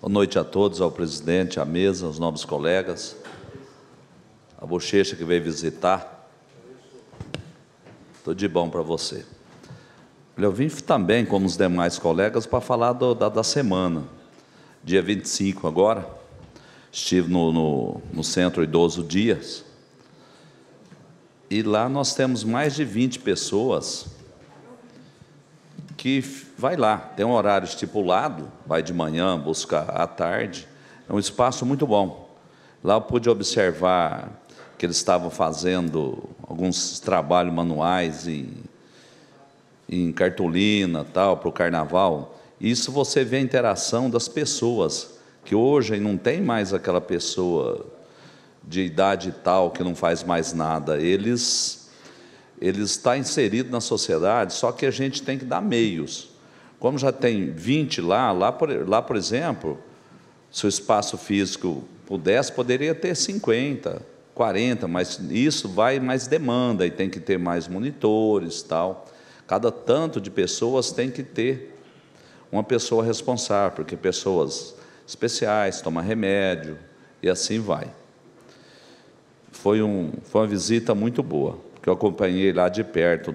Boa noite a todos, ao presidente, à mesa, aos novos colegas, à bochecha que veio visitar. Tudo de bom para você. Eu vim também, como os demais colegas, para falar do, da, da semana. Dia 25 agora, estive no, no, no Centro Idoso Dias, e lá nós temos mais de 20 pessoas que vai lá, tem um horário estipulado, vai de manhã, busca à tarde. É um espaço muito bom. Lá eu pude observar que eles estavam fazendo alguns trabalhos manuais e, em cartolina tal para o carnaval. Isso você vê a interação das pessoas que hoje não tem mais aquela pessoa de idade tal que não faz mais nada. Eles ele está inserido na sociedade, só que a gente tem que dar meios. Como já tem 20 lá, lá por, lá, por exemplo, se o espaço físico pudesse, poderia ter 50, 40, mas isso vai mais demanda e tem que ter mais monitores tal. Cada tanto de pessoas tem que ter uma pessoa responsável, porque pessoas especiais tomam remédio e assim vai. Foi, um, foi uma visita muito boa que eu acompanhei lá de perto,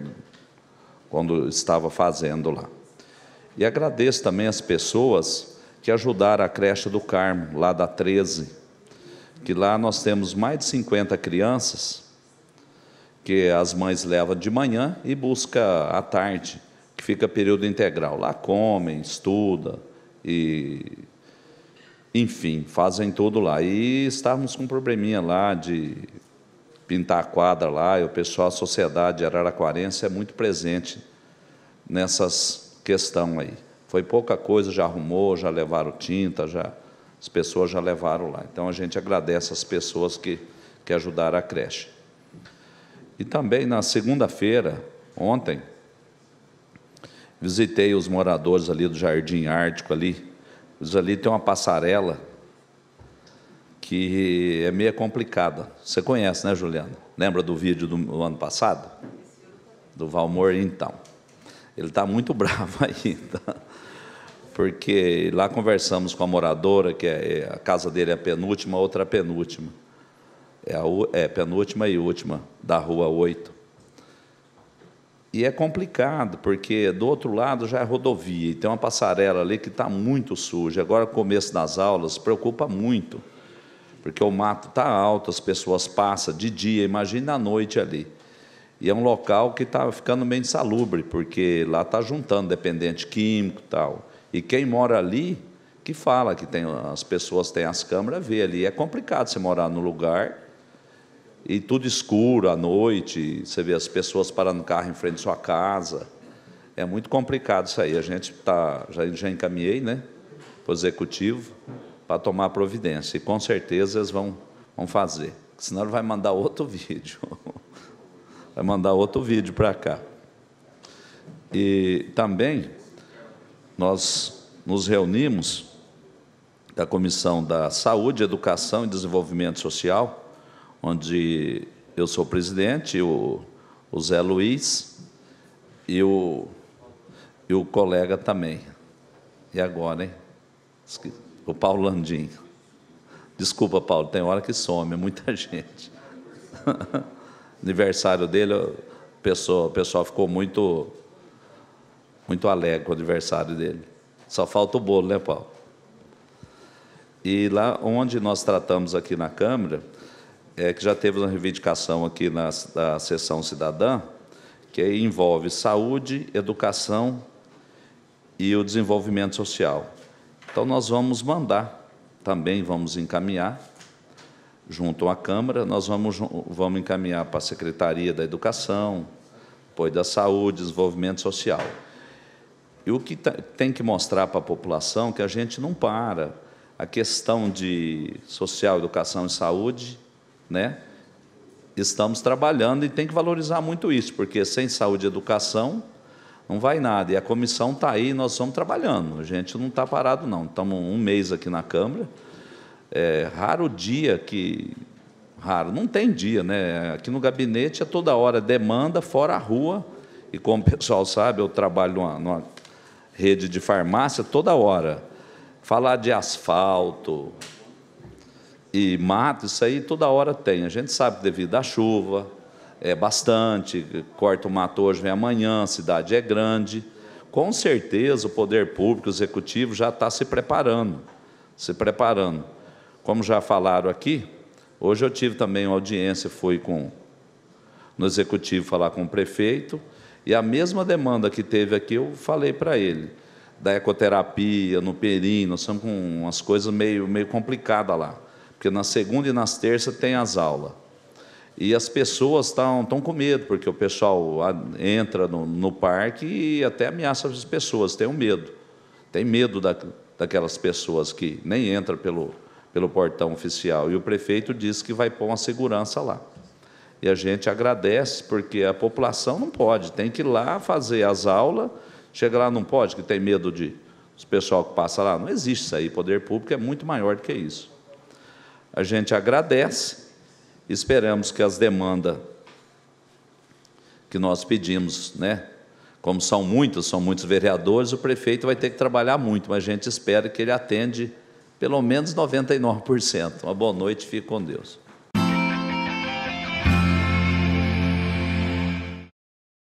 quando estava fazendo lá. E agradeço também as pessoas que ajudaram a creche do Carmo, lá da 13, que lá nós temos mais de 50 crianças que as mães levam de manhã e busca à tarde, que fica período integral. Lá comem, estuda e enfim, fazem tudo lá. E estávamos com um probleminha lá de pintar a quadra lá, e o pessoal, a sociedade araraquarense é muito presente nessas questões aí. Foi pouca coisa, já arrumou, já levaram tinta, já as pessoas já levaram lá. Então a gente agradece as pessoas que, que ajudaram a creche. E também na segunda-feira, ontem, visitei os moradores ali do Jardim Ártico ali. ali tem uma passarela que é meio complicada. Você conhece, né, Juliana? Lembra do vídeo do ano passado? Do Valmor, então. Ele está muito bravo ainda, tá? porque lá conversamos com a moradora, que é, é a casa dele é a penúltima, outra a penúltima. É, a, é penúltima e última, da rua 8. E é complicado, porque do outro lado já é rodovia, e tem uma passarela ali que está muito suja. Agora, começo das aulas, preocupa muito porque o mato está alto, as pessoas passam de dia, imagina a noite ali. E é um local que está ficando meio insalubre, porque lá está juntando dependente químico e tal. E quem mora ali, que fala que tem, as pessoas têm as câmeras, vê ali. É complicado você morar no lugar e tudo escuro à noite, você vê as pessoas parando carro em frente à sua casa. É muito complicado isso aí. A gente tá, já, já encaminhei né, para o executivo para tomar providência. E com certeza eles vão, vão fazer. Senão ele vai mandar outro vídeo. vai mandar outro vídeo para cá. E também nós nos reunimos da Comissão da Saúde, Educação e Desenvolvimento Social, onde eu sou presidente, o, o Zé Luiz e o, e o colega também. E agora, hein? Esqueci o Paulo Landim. Desculpa, Paulo, tem hora que some, é muita gente. aniversário dele, o pessoal, o pessoal ficou muito, muito alegre com o aniversário dele. Só falta o bolo, né, Paulo? E lá onde nós tratamos aqui na Câmara, é que já teve uma reivindicação aqui na, na sessão cidadã, que envolve saúde, educação e o desenvolvimento social. Então, nós vamos mandar, também vamos encaminhar, junto à Câmara, nós vamos, vamos encaminhar para a Secretaria da Educação, apoio da Saúde, Desenvolvimento Social. E o que tem que mostrar para a população é que a gente não para. A questão de social, educação e saúde, né? estamos trabalhando e tem que valorizar muito isso, porque sem saúde e educação, não vai nada. E a comissão está aí, nós estamos trabalhando. A gente não está parado, não. Estamos um mês aqui na Câmara. É raro dia que. Raro, não tem dia, né? Aqui no gabinete é toda hora demanda, fora a rua. E como o pessoal sabe, eu trabalho numa, numa rede de farmácia toda hora. Falar de asfalto e mato, isso aí toda hora tem. A gente sabe devido à chuva, é bastante, corta o mato hoje, vem amanhã, a cidade é grande. Com certeza o poder público, o executivo, já está se preparando, se preparando. Como já falaram aqui, hoje eu tive também uma audiência, fui com, no executivo falar com o prefeito, e a mesma demanda que teve aqui, eu falei para ele, da ecoterapia, no Perim, nós estamos com umas coisas meio, meio complicadas lá, porque na segunda e nas terças tem as aulas. E as pessoas estão tão com medo, porque o pessoal ah, entra no, no, parque e até ameaça as pessoas, tem um medo. Tem medo da, daquelas pessoas que nem entram pelo, pelo portão oficial. E o prefeito disse que vai pôr uma segurança lá. E a gente agradece, porque a população não pode, tem que ir lá fazer as aulas, chega lá não pode, que tem medo de os pessoal que passa lá. Não existe isso aí, poder público é muito maior do que isso. A gente agradece Esperamos que as demandas que nós pedimos, né? Como são muitos, são muitos vereadores, o prefeito vai ter que trabalhar muito, mas a gente espera que ele atende pelo menos 99%. Uma boa noite, fique com Deus.